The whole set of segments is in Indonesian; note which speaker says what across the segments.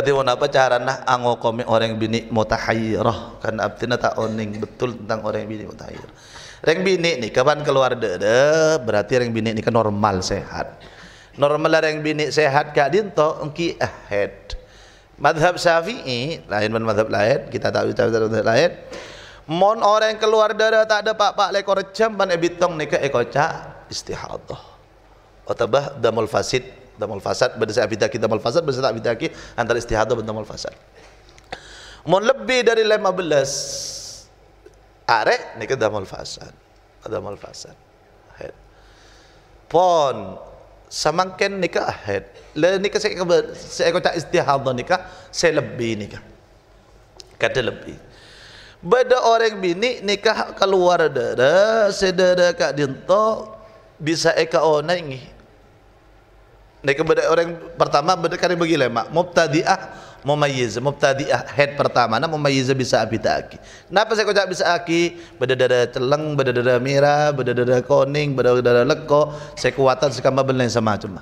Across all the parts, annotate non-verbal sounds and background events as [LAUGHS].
Speaker 1: kati mau apa carana ango kome orang bini mutahayyirah kan abtina tak oning betul tentang orang bini mutahayyirah Reng bini nih kapan keluar dede berarti orang bini ini kan normal sehat. Normal orang bini sehat kak dinto engki ahead. Madhab Syafi'i lain man madhab lain kita tahu kita tahu madhab lain. Mon orang keluar dede tak ada pak pak lekor jam pan ebitong nih ke ekoca istihadah. Otabah damul fasid damul fasad berdasar abidaki damul fasad berdasar kita antara istihadah dan damul fasad mun lebih dari 15 arek niki damul fasad damul fasad head pon samangken nikah head le nikah saya saya kata istihadah nikah saya lebih nikah kata lebih Beda orang bini nikah keluar dara sedara kak dinto bisa eka onangi Nah kepada orang pertama berdekat bagi lemak. Mubtadi'ah mumayyiz. Mubtadi'ah head pertama. Nah mumayyiz bisa api ta'aki. Kenapa saya kocak bisa aki? Berdada celeng, berdada merah, berdada kuning, berdada leko. Saya kuatan sekamah berlain sama cuma.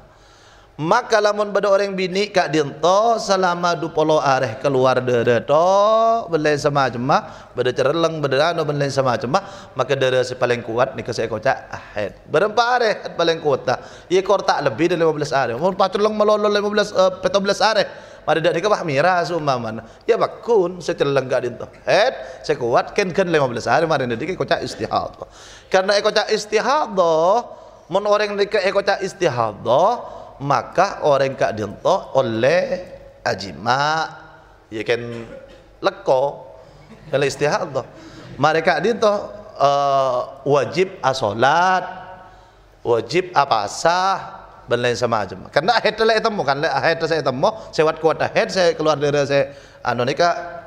Speaker 1: maka lamun pada orang bini kak dinto selama dua puluh areh keluar dere to belai sama cema beda cereleng beda anu belai sama cema maka dere si paling kuat nih kesek kocak ahet berempat areh paling kuat ta iya tak lebih dari 15 areh mau paculong melolo 15 uh, 14 areh mari dak nikah mira sumama ya bakun seceleng Kak dinto het sekuat ken ken 15 areh mari dak kocak istihadh karena kocak istihadh mon orang nikah kocak istihadh maka orang kak dinto oleh ajima ya kan leko kalau istihadah mereka dinto uh, eh, wajib asolat wajib apa sah dan lain sama aja karena head lah temu kan head saya temu sewat kuat head saya keluar dari saya anu nikah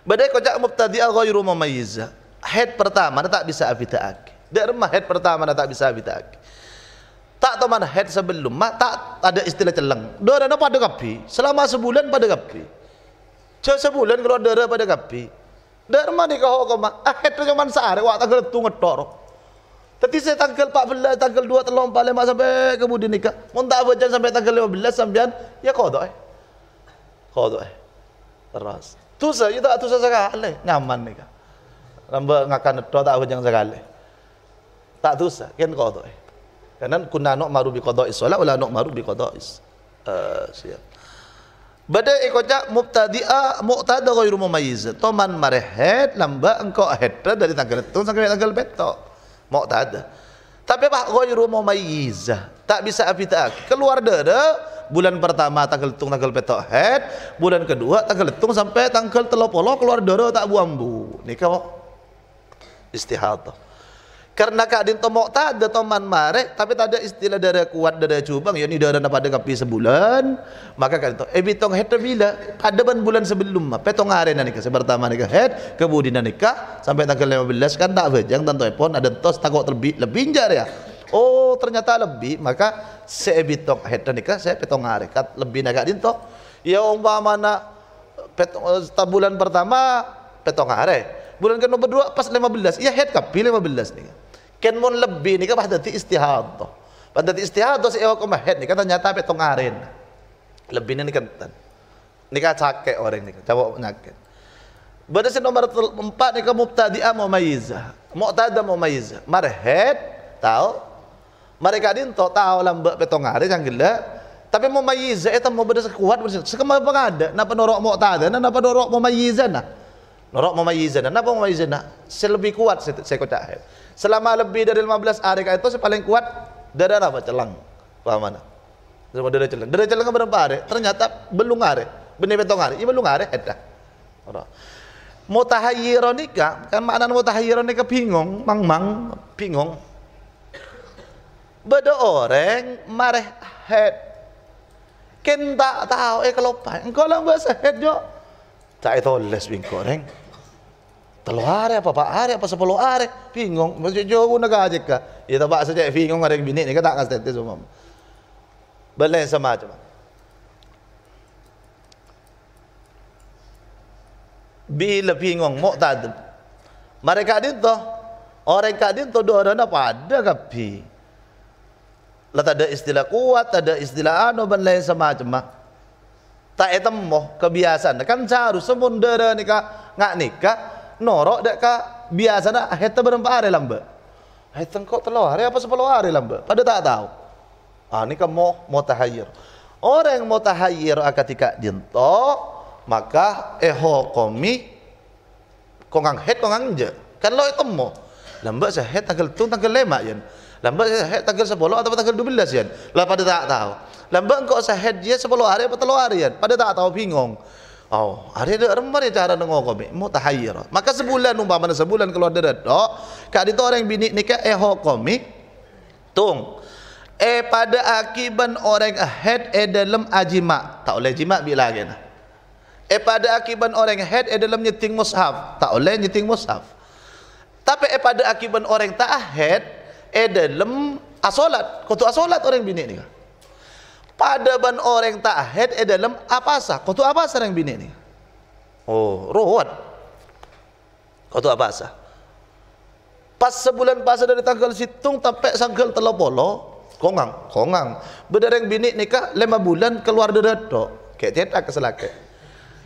Speaker 1: Badai kocak mubtadi'a ghairu mumayyiza. Head pertama tak bisa abita'ak. Dia remah head pertama tak bisa abita'ak. Tak tahu mana head sebelum. Mak tak ada istilah celeng. Dua dana pada kapi. Selama sebulan pada kapi. Cepat sebulan keluar dana pada kapi. Derma di kau kau mak. Ah head cuma sehari. Waktu tanggal tu ngetor. Tapi saya tanggal 14, tanggal dua tanggal 4, masa sampai kemudian nikah. Muntah bejan sampai tanggal 15, sampian. Ya kau doai. Eh. Kau doai eh. Terus. Tu se, itu ya tak tu se sekali. Nyaman nikah. Rambut ngakan doa tak bejan sekali. Tak tu se, kan kau doai. Eh. Karena kunna nu'maru biqada'is salat wala nu'maru biqada'is. Uh, eh, siap. Bada ikoja mubtadi'a muqtada ghairu mumayyiz. Toman marehet lamba engkau hetta dari tanggal itu sampai tanggal beto. Muqtada. Tapi pak ghairu mumayyiz. Tak bisa apita keluar dada bulan pertama tanggal tung tanggal betok head bulan kedua tanggal tung sampai tanggal telopolo keluar doro tak buambu nikah istihadah karena kadin tomok tak ada toman marek, tapi tak ada istilah darah kuat darah cubang. Ya ini darah pada kapi sebulan, maka kadin to. Eh bitong head bila ada ban bulan sebelum mah. Petong hari nanti ke pertama nikah head, kemudian nikah sampai tanggal 15 kan tak bejang tentu epon ada tos takut lebih lebih jar ya. Oh ternyata lebih maka saya bitong head nikah saya petong hari kat lebih naga dinto. Ya umpama nak petong, eh, bulan pertama petong hari bulan kedua pas 15 ya head kapi 15 nih Ken mun lebih ni kan dati istihadah. Pada istihadah si ewa ko mahet ni kan nyata pe ngarin. Lebih ni kan ni kan cakek orang ni, cawok nyakek. Pada si nomor empat ni kan mubtadi'ah mumayyizah. Mu'tada mumayyizah. Marhet tahu mereka dinto tahu lambak petong hari yang gila tapi mau mayiza itu mau berdasar kuat berdasar sekema apa ada nah, napa norok mau tada napa norok mau mayiza nah norok mau mayiza nah, napa mau mayiza nah selebih kuat saya kocak selama lebih dari 15 hari itu paling kuat dada apa celang paham mana sama dada celang dada celang berapa hari ternyata belum hari benih betong hari ini iya, belum hari ada eh, mutahayyironika kan makna mutahayyironika bingung mang mang bingung beda orang mareh head ken tak tahu eh kelopan engkau lah bahasa head jo tak itu les bingkoreng telu hari apa pak hari apa sepuluh hari bingung masih jauh naga aja ka itu ya, pak saja bingung ada bini ini kata ngasih itu semua Belain sama aja bila bingung mau tadi mereka itu orang kadin to dua orang apa ada kapi lah ada istilah kuat ada istilah anu belain lain semacam tak etem etemoh kebiasaan kan harus semundara nikah nggak nikah norok dak ka biasa nak hetta berempa are lamba. Hai tengkok telo hari apa sepuluh hari lamba. Pada tak tahu. Ah ni ka mo mo tahayyur. Orang yang mo tahayyur akatika dinto maka eho komi kongang het kongang je. Kan lo itu mo. Lamba sa het tanggal tu tanggal lema yan Lamba sa het tanggal sepuluh atau tanggal dua belas yan, Lah pada tak tahu. Lamba engkau sa het dia sepuluh hari atau telo are yen. Pada tak tahu bingung. Oh, hari ada rembar cara nengok kami. Mau tahayir. Maka sebulan umpah mana sebulan keluar dari Oh, Kak di orang bini ni ke eh kami. Tung. Eh pada akibat orang head eh dalam ajima. Tak oleh jima bila lagi nak. Eh pada akibat orang head eh dalam nyeting musaf, Tak oleh nyeting musaf. Tapi eh pada akibat orang tak head eh dalam asolat. kau tu asolat orang bini ni. ban orang ta'ahid e eh dalam apasa apa sah yang bini ni oh rohot apa sah? pas sebulan pas dari tanggal situng sampai tanggal telopolo, kongang, kongang kongang yang bini nikah lima bulan keluar dari dok kayak cetak keselake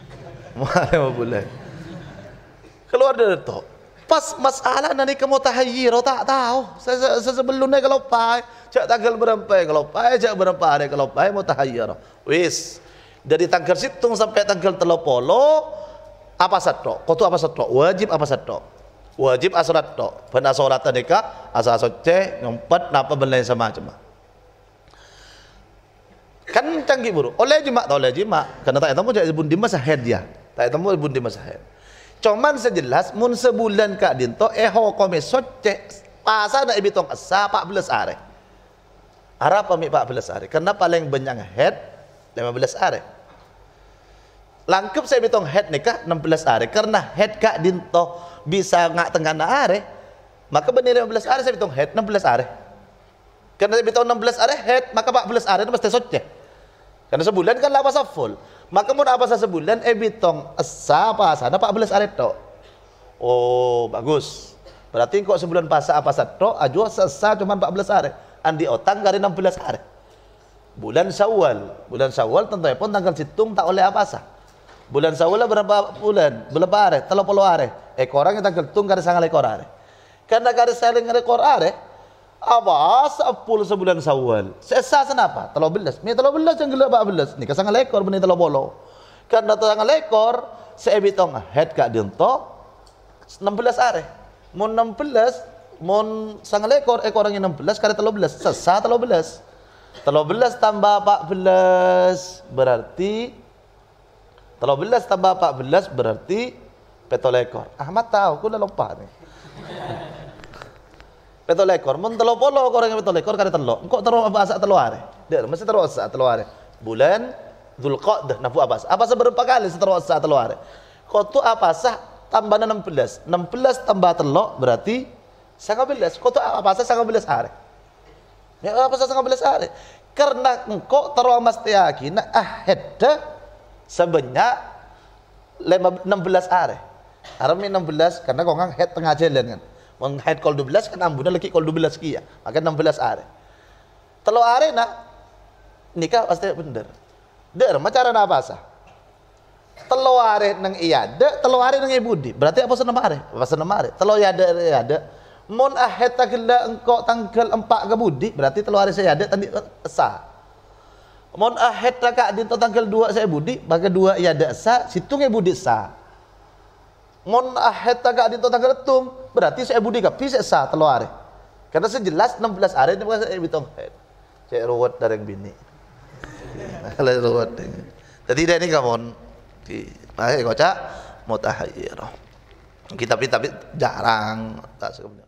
Speaker 1: [LAUGHS] lima bulan keluar dari dok Pas masalah nani kamu tahayyir, oh, tak tahu. Sebelumnya kalau pai, cak tanggal berapa kalau pai, cak berapa hari kalau pai mau tahayyir. Wis. Dari tanggal situng sampai tanggal telopolo, apa satu? Kau tu apa satu? Wajib apa satu? Wajib asalat to. Pena solat nikah, asal soce, nyempet, napa belai sama cuma. Kan canggih buru. Oleh jima, oleh jima. Karena tak temu jadi bundi masa head ya. Tak temu bun dimas head. Cuman sejelas mun sebulan kak dinto eho kome soce pasa na ibitong asa 14 are. Ara pami 14 are. Karena paling banyak head 15 are. Langkup saya bitong head nih kak 16 are. Karena head kak dinto bisa ngak tengah na are. Maka benar 15 are saya bitong head 16 are. Karena saya bitong 16 are head maka 14 are pasti soce. Karena sebulan kan lapas full. Maka mun apa sasebulan eh bitong esa apa ada pak belas aret to. Oh, bagus. Berarti kok sebulan pasa apa to aju sesa cuma 14 aret. Andi otang gari 16 aret. Bulan Syawal, bulan Syawal tentu pun tanggal situng tak oleh apa sah. Bulan Syawal berapa bulan? Berapa aret? 30 aret. Eh korang tanggal tung gari sangal ekor aret. Karena gari saling ekor aret, apa sepuluh sebulan sawal sesa senapa telo belas mi telo belas yang gelap belas ni kasang lekor benih telo bolo karena telo lekor seebitong head kak dinto 16 are mun 16 mun sang lekor ekorangnya 16 kare telo belas sesa telo belas telo belas tambah 14 berarti telo belas tambah 14 berarti ekor Ahmad tahu aku udah lupa nih Betul lekor, mun telo polo orang yang betul lekor kada telo. Engkau tero apa asa telo are? Dia mesti tero asa telo are. Bulan dah nafu apa Apa seberapa kali setero asa telo are? Kau tu apa enam belas, 16. belas tambah telo berarti 19. Kau tu apa sah belas are? Ya apa sah belas are? Karena engkau tero mesti yakin dah sebanyak are. hari. Arami belas karena kau ngang head tengah jalan kan. Wong haid kol 12 kan ambuna lagi kol 12 kia. Maka 16 are. Telo are nak nikah pasti bener. Der macara apa sah? Telo are nang iade, telo are nang ibudi. Berarti apa senema are? Apa senema are? Telo iade ya, iade. Ya, Mun ahed tagela engkau tanggal empat ke budi, berarti telo are saya ada tadi eh, sah. Mun ahed takak di tanggal dua saya budi, maka dua iade ya, sah, situ ngebudi sah mon ahet ada di tata ketum berarti saya budi kapi saya sah teluar karena sejelas 16 hari ini bukan saya bitong head eh, saya ruwet dari bini kalau ruwet jadi dia ini kamu di pakai kocak mau kitab kita tapi jarang tak sebenarnya